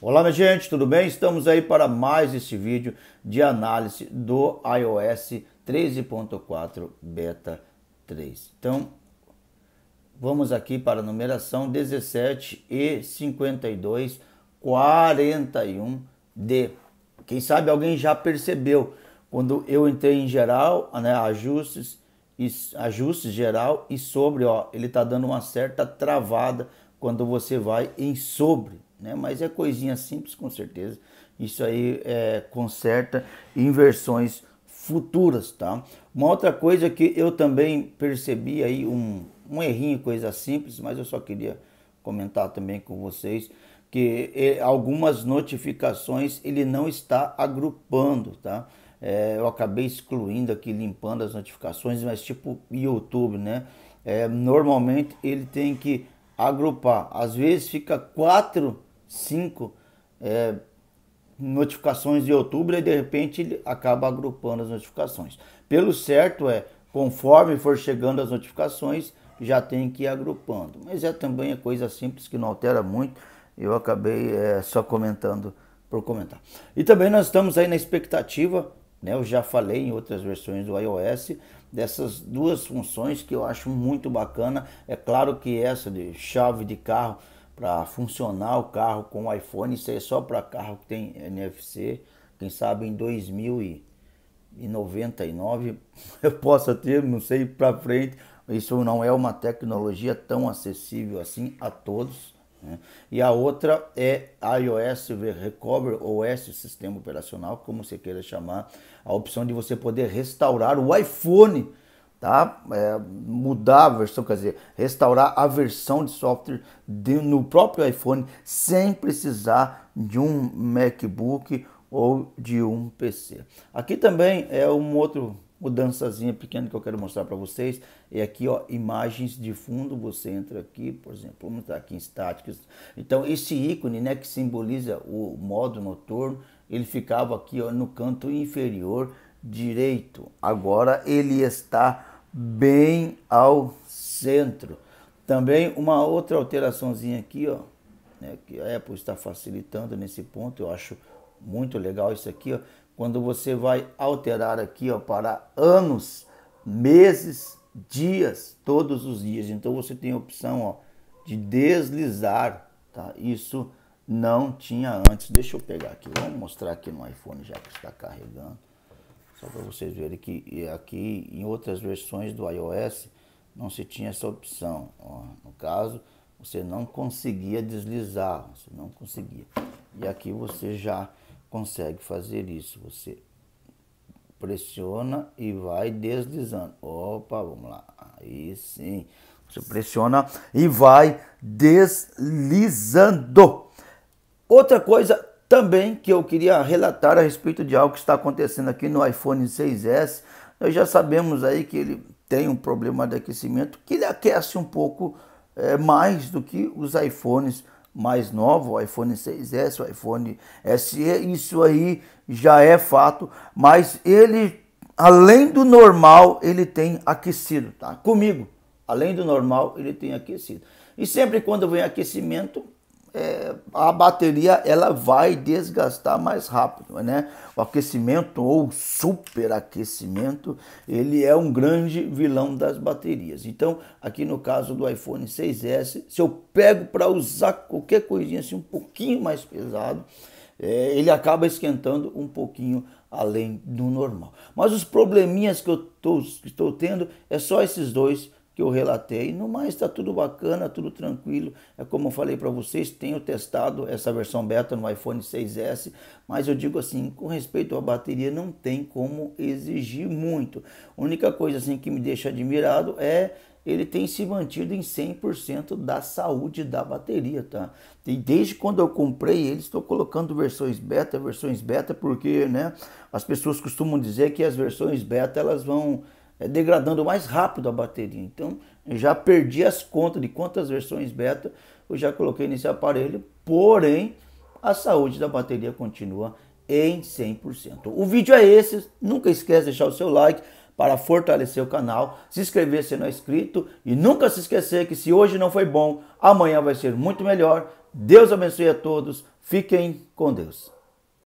Olá minha gente, tudo bem? Estamos aí para mais este vídeo de análise do iOS 13.4 Beta 3. Então, vamos aqui para a numeração 17 e 52, 41D. Quem sabe alguém já percebeu, quando eu entrei em geral, né, ajustes, ajustes geral e sobre, ó, ele está dando uma certa travada quando você vai em sobre, né? Mas é coisinha simples com certeza. Isso aí é, conserta em versões futuras, tá? Uma outra coisa que eu também percebi aí um, um errinho, coisa simples, mas eu só queria comentar também com vocês que é, algumas notificações ele não está agrupando, tá? É, eu acabei excluindo aqui, limpando as notificações, mas tipo YouTube, né? É, normalmente ele tem que agrupar. Às vezes fica quatro cinco é, notificações de outubro e de repente ele acaba agrupando as notificações. Pelo certo é, conforme for chegando as notificações, já tem que ir agrupando. Mas é também é coisa simples que não altera muito. Eu acabei é, só comentando por comentar. E também nós estamos aí na expectativa, né? Eu já falei em outras versões do iOS dessas duas funções que eu acho muito bacana. É claro que essa de chave de carro para funcionar o carro com o iPhone, isso é só para carro que tem NFC, quem sabe em 2099 eu possa ter, não sei para frente, isso não é uma tecnologia tão acessível assim a todos. Né? E a outra é iOS Recover OS, sistema operacional, como você queira chamar, a opção de você poder restaurar o iPhone tá? É, mudar a versão, quer dizer, restaurar a versão de software de, no próprio iPhone sem precisar de um MacBook ou de um PC. Aqui também é um outro mudançazinha pequena que eu quero mostrar para vocês. E é aqui, ó, imagens de fundo, você entra aqui, por exemplo, vamos entrar aqui em estáticas. Então, esse ícone, né, que simboliza o modo noturno, ele ficava aqui, ó, no canto inferior direito. Agora ele está bem ao centro. Também uma outra alteraçãozinha aqui, ó, né, que a Apple está facilitando nesse ponto, eu acho muito legal isso aqui, ó, quando você vai alterar aqui ó, para anos, meses, dias, todos os dias. Então você tem a opção ó, de deslizar, tá? Isso não tinha antes. Deixa eu pegar aqui, vamos mostrar aqui no iPhone já que está carregando. Só para vocês verem que aqui em outras versões do iOS não se tinha essa opção. Ó, no caso, você não conseguia deslizar, você não conseguia. E aqui você já consegue fazer isso. Você pressiona e vai deslizando. Opa, vamos lá. Aí sim. Você pressiona e vai deslizando. Outra coisa também que eu queria relatar a respeito de algo que está acontecendo aqui no iPhone 6S. Nós já sabemos aí que ele tem um problema de aquecimento, que ele aquece um pouco é, mais do que os iPhones mais novos, o iPhone 6S, o iPhone SE, isso aí já é fato, mas ele, além do normal, ele tem aquecido, tá? Comigo, além do normal, ele tem aquecido. E sempre quando vem aquecimento, é, a bateria ela vai desgastar mais rápido, né? O aquecimento ou superaquecimento, ele é um grande vilão das baterias. Então, aqui no caso do iPhone 6S, se eu pego para usar qualquer coisinha assim um pouquinho mais pesado, é, ele acaba esquentando um pouquinho além do normal. Mas os probleminhas que eu tô, estou tendo é só esses dois que eu relatei. No mais, está tudo bacana, tudo tranquilo. É como eu falei para vocês, tenho testado essa versão beta no iPhone 6S, mas eu digo assim, com respeito à bateria, não tem como exigir muito. A única coisa assim que me deixa admirado é ele tem se mantido em 100% da saúde da bateria, tá? E desde quando eu comprei ele, estou colocando versões beta, versões beta, porque, né, as pessoas costumam dizer que as versões beta elas vão é degradando mais rápido a bateria. Então, já perdi as contas de quantas versões beta eu já coloquei nesse aparelho, porém, a saúde da bateria continua em 100%. O vídeo é esse, nunca esqueça de deixar o seu like para fortalecer o canal, se inscrever se não é inscrito e nunca se esquecer que se hoje não foi bom, amanhã vai ser muito melhor. Deus abençoe a todos, fiquem com Deus.